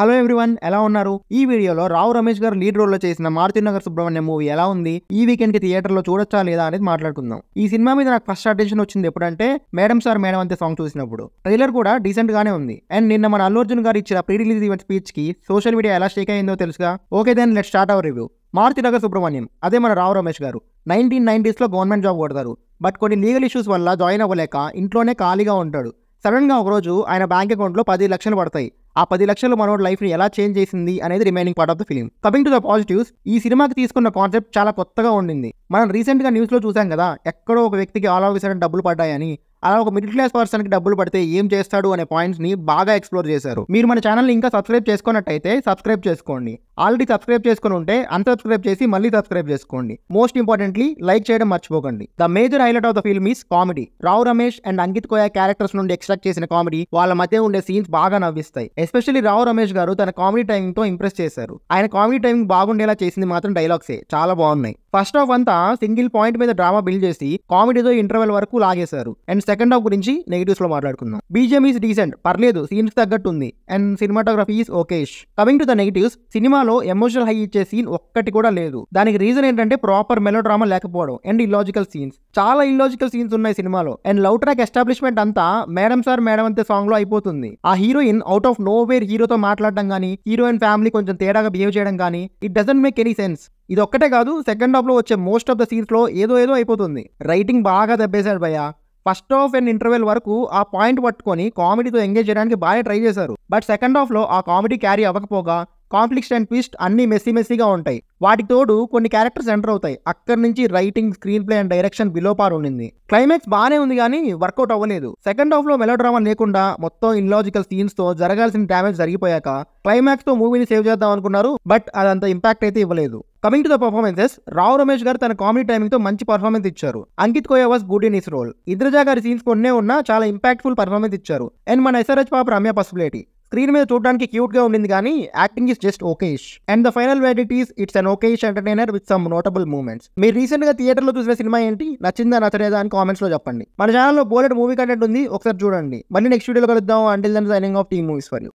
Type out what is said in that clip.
hello everyone ఎలా ఉన్నారు ఈ వీడియోలో రావు రమేష్ గారు లీడ్ రోల్ లో చేసిన నగర్ సుబ్రహ్మణ్యం మూవీ ఎలా ఉంది ఈ వీకెండ్ కి థియేటర్ లో చూడొచ్చా లేదా అనేది మాట్లాడుకుందాం ఈ సినిమా మీద నాకు ఫస్ట్ అటెన్షన్ వచ్చింది ఎప్పుడంటే మేడం సార్ మేడం అంతే సాంగ్ చూసినప్పుడు ట్రైలర్ కూడా డీసెంట్ గానే ఉంది అండ్ నిన్న మన అల్లు అర్జున్ గారు ఇచ్చిన ప్రీ రిలీజ్ ఈవెంట్ స్పీచ్ కి సోషల్ మీడియా ఎలా షేక్ అయిందో తెలుసుగా okay then let start our review Nagar Subramanyam అదే మన రావు రమేష్ గారు నైన్టీన్ లో గవర్నమెంట్ జాబ్ కొడతారు బట్ కొన్ని లీగల్ ఇష్యూస్ వల్ల జాయిన్ అవ్వలేక ఇంట్లోనే ఖాళీగా ఉంటాడు సడన్గా ఒకరోజు ఆయన బ్యాంక్ అకౌంట్లో పది లక్షలు పడతాయి ఆ పది లక్షలు మనోడు లైఫ్ని ఎలా చేంజ్ చేసింది అనేది remaining part of the film coming to the positives ఈ సినిమాకి తీసుకున్న కాన్సెప్ట్ చాలా కొత్తగా ఉండింది మనం రీసెంట్గా న్యూస్లో చూసాం కదా ఎక్కడో ఒక వ్యక్తికి ఆల్ ఆఫ్ సడన్ డబ్బులు పడ్డాయని అలా ఒక మిడిల్ క్లాస్ పర్సన్ కి డబ్బులు పడితే ఏం చేస్తాడు అనే పాయింట్స్ ని బాగా ఎక్స్ప్లోర్ చేశారు మీరు మన ఛానల్ ఇంకా సబ్స్క్రైబ్ చేసుకున్నట్టయితే సబ్స్క్రైబ్ చేసుకోండి ఆల్రెడీ సబ్స్క్రైబ్ చేసుకుని ఉంటే అన్సబ్స్క్రైబ్ చేసి మళ్ళీ సబ్స్క్రైబ్ చేసుకోండి మోస్ట్ ఇంపార్టెంట్లీ లైక్ చేయడం మర్చిపోకండి the major highlight of the film is comedy Rao Ramesh and Ankit Koyya characters నుండి ఎక్స్ట్రాక్ట్ చేసిన కామెడీ వాళ్ళ మధ్య ఉండే సీన్స్ బాగా నవ్విస్తాయి ఎస్పెషల్లీ రావు రమేష్ గారు తన కామెడీ టైమింగ్ తో ఇంప్రెస్ చేశారు ఆయన కామెడీ టైమింగ్ బాగుండేలా చేసింది మాత్రం డైలాగ్సే చాలా బాగున్నాయి ఫస్ట్ హాఫ్ అంతా సింగిల్ పాయింట్ మీద డ్రామా బిల్డ్ చేసి కామెడీతో ఇంటర్వెల్ వరకు లాగేశారు అండ్ సెకండ్ హాఫ్ గురించి నెగిటివ్స్ లో మాట్లాడుకుందాం బీజిఎం ఈస్ డీసెంట్ పర్లేదు సీన్స్ తగ్గట్టు ఉంది and cinematography okayish coming to the negatives సినిమాలో ఎమోషనల్ హై ఇచ్చే సీన్ ఒక్కటి కూడా లేదు దానికి రీజన్ ఏంటంటే ప్రాపర్ మెలో డ్రామా లేకపోవడం అండ్ ఇలాజికల్ సీన్స్ చాలా ఇల్లాజికల్ సీన్స్ ఉన్నాయి సినిమాలో అండ్ లవ్ ట్రాక్ ఎస్టాబ్లిష్మెంట్ అంతా మేడం సార్ మేడం అంతే సాంగ్ లో అయిపోతుంది ఆ heroine out of nowhere హీరోతో మాట్లాడడం కానీ హీరోయిన్ ఫ్యామిలీ కొంచెం తేడాగా బిహేవ్ చేయడం కానీ it doesn't make any sense ఇది ఒక్కటే కాదు సెకండ్ హాఫ్లో వచ్చే మోస్ట్ ఆఫ్ ద సీన్స్లో ఏదో ఏదో అయిపోతుంది రైటింగ్ బాగా దెబ్బేశాడు భయ్య ఫస్ట్ హాఫ్ అండ్ ఇంటర్వెల్ వరకు ఆ పాయింట్ పట్టుకొని కామెడీతో ఎంగేజ్ చేయడానికి బాగా ట్రై చేశారు బట్ సెకండ్ హాఫ్లో ఆ కామెడీ క్యారీ అవ్వకపోగా కాంప్లిక్స్ అండ్ ట్విస్ట్ అన్నీ మెస్సీ మెస్సీగా ఉంటాయి వాటికి తోడు కొన్ని క్యారెక్టర్స్ ఎంటర్ అవుతాయి అక్కడి నుంచి writing screenplay and direction below par ఉండింది క్లైమాక్స్ బాగానే ఉంది కానీ వర్కౌట్ అవ్వలేదు సెకండ్ హాఫ్ లో మెలో డ్రామా లేకుండా మొత్తం ఇన్లాజికల్ సీన్స్ తో జరగాల్సిన డ్యామేజ్ జరిగిపోయాక క్లైమాక్స్ తో మూవీని సేవ్ చేద్దాం అనుకున్నారు బట్ అదంత ఇంపాక్ట్ అయితే ఇవ్వలేదు coming to the performances Rao Ramesh garu తన కామెడీ టైమింగ్ తో మంచి పర్ఫార్మెన్స్ ఇచ్చారు Ankit Koyya was good in his role Indraja గారి సీన్స్ కొన్నే ఉన్నా చాలా ఇంపాక్ట్ఫుల్ పర్ఫార్మెన్స్ ఇచ్చారు అండ్ మన ఎస్ఆర్హెచ్ పాప రమ్య పసిబిలిటీ స్క్రీన్ మీద చూడడానికి క్యూట్ గా ఉండింది కానీ acting is just okayish and the final verdict is it's an okayish entertainer with some notable moments మీరు రీసెంట్ గా థియేటర్ లో చూసిన సినిమా ఏంటి నచ్చిందా నచ్చలేదా అని కామెంట్స్ లో చెప్పండి మన ఛానల్లో బోలెడ్ మూవీ కంటెంట్ ఉంది ఒకసారి చూడండి మళ్ళీ నెక్స్ట్ వీడియోలో కలుద్దాం until then signing off T movies for you